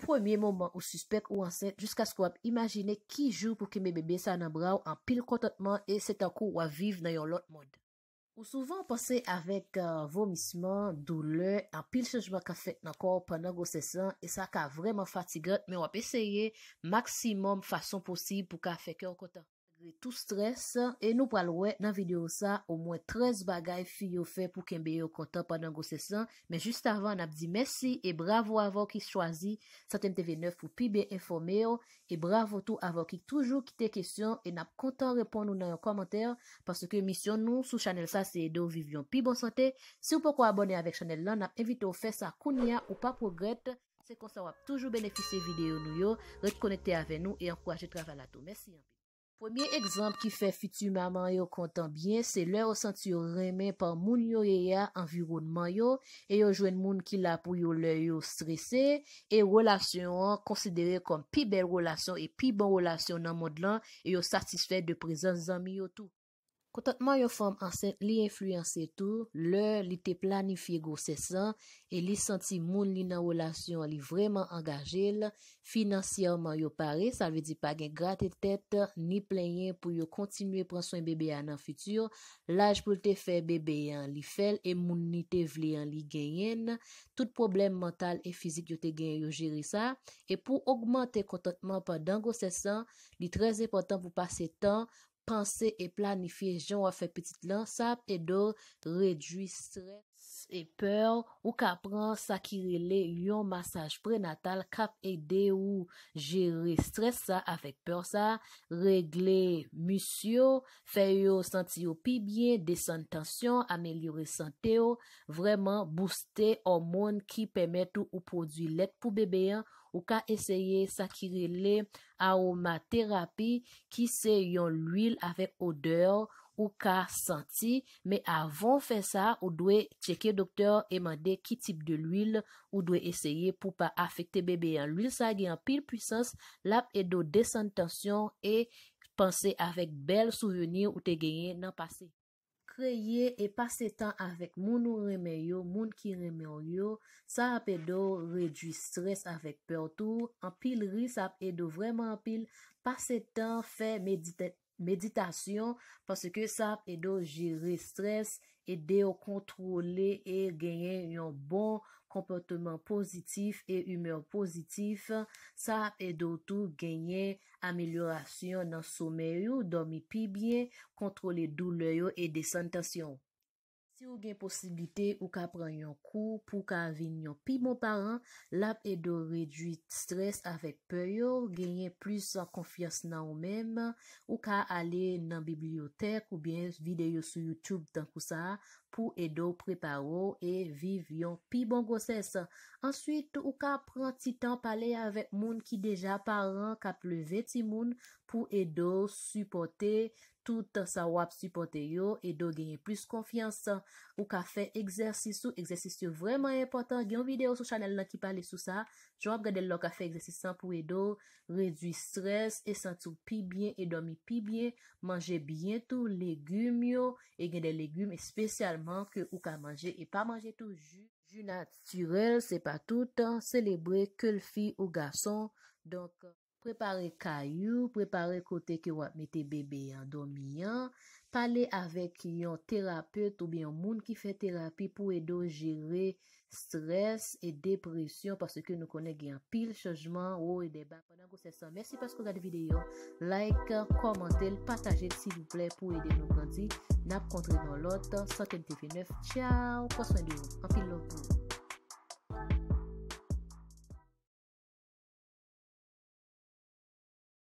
premier moman ou suspek ou anset jiska skou ap imajine ki jou pou ki me bebe sa nan braw an pil kontatman e setan kou waviv nan yon lot mod. Ou souvan pase avèk euh, vomisman, doule, an pil chanjman ka fèk nan kor panan gose san e sa ka vreman fatigat men wap eseye maksimum fason posib pou ka fèk yo kontatman. E nou pral wè nan videyo sa, ou mwen 13 bagay fi yo fe pou ken be yo kontan padan gose san, men juste avan an ap di mèsi, e bravo avan ki chwazi, Santem TV 9 pou pi ben informe yo, e bravo tou avan ki toujou kite kesyon, e nap kontan repon nou nan yon komentèr, paske misyon nou sou chanel sa se edo vivyon pi bon sante, se ou poko abone avèk chanel lan, nap evite ou fe sa kounia ou pa progrète, se konsa wap toujou benefise videyo nou yo, retkonekte avè nou, e an kwa jè travè la tou. Mèsi. Premier ekzamp ki fe fitu maman yo kontan bien, se lè o senti yo remen pan moun yo ye ya anvirounman yo, e yo jwen moun ki la pou yo lè yo stresse, e relasyon an konsidere kon pi bel relasyon e pi bon relasyon nan mod lan, e yo satisfè de prezans zami yo tou. Kontantman yo fòm li enfluyen se tou, lè, li te planifiye gò sesan, e li santi moun li nan wòlasyon li vreman angaje lè, finansyèman yo pare, salve di pa gen gratè tèt, ni plèyen pou yo kontinuye pranswen bebeyan nan fityur, lèj pou te fè bebeyan li fèl, e moun ni te vliyan li genyen, tout problem mental e fizik yo te genyen yo jiri sa, e pou augmentè kontantman pa dan gò sesan, li trez epotan pou pase tan, Pansè e planifiè, joun wè fè petite lansap, e dò rèdjwis sre. E ou ka pran sakirile yon masaj prenatal kap ede ou jere stres sa avek per sa, regle musyo, feyo santi yo pi bien, desen tension, amelyore sante yo, vreman booste hormon ki pemet ou ou produ let pou bebeyan. Ou ka eseye sakirile a oma terapi ki se yon lwil avek odeur. ou ka santi, me avon fe sa, ou dwe cheke doktor, e mande ki tip de l'huil, ou dwe eseye pou pa afekte bebe an l'huil, sa gen an pil pwisans, lap edo desen tansyon, e panse avek bel souvenir ou te genyen nan pase. Kreye e pase tan avek moun ou remeyo, moun ki remeyo yo, sa apedo reju stres avek pwantou, an pil ris apedo vreman an pil, pase tan fe meditet, Meditasyon, paske sa ap edo jiri stres, ede yo kontrole e genyen yon bon komportman pozitif e humer pozitif, sa ap edo tou genyen ameliorasyon nan somen yo, domi pi bien, kontrole doulo yo e desentasyon. Si ou gen posibilite, ou ka pren yon kou pou ka vin yon pi bon paran, lap e do redwit stres avek peyo, genye plus konfias nan ou menm, ou ka ale nan bibliotek ou bien videyo sou Youtube tankou sa pou e do preparo e viv yon pi bon goses. Ansyit, ou ka pren ti tanp ale avek moun ki deja paran ka pleveti moun pou e do suporte moun. tout sa wap supote yo, edo genye plus konfiansan. Ou ka fe egzersis sou, egzersis sou vreman impotant, genyo videyo sou chanel nan ki pale sou sa, jwap gade lo ka fe egzersis san pou edo, redwi stres, esant sou pi bien, edomi pi bien, manje bientou, legume yo, e genye legume, espesyalman ke ou ka manje, e pa manje tou ju, ju natyurel, se pa toutan, celebre, kel fi ou gason, donk. Prepare kayou, prepare kote ki wap mete bebe yon domi yon, pale avek yon terapeute ou bi yon moun ki fe terapi pou edo jire stres e depresyon parce ke nou konen gen pil chajman ou e debak. Mersi pasko gade videyo, like, komante, patajet si douple pou ede nou kanti, nap kontre nan lot, 179, chow, koswen diyo, anpil lopi.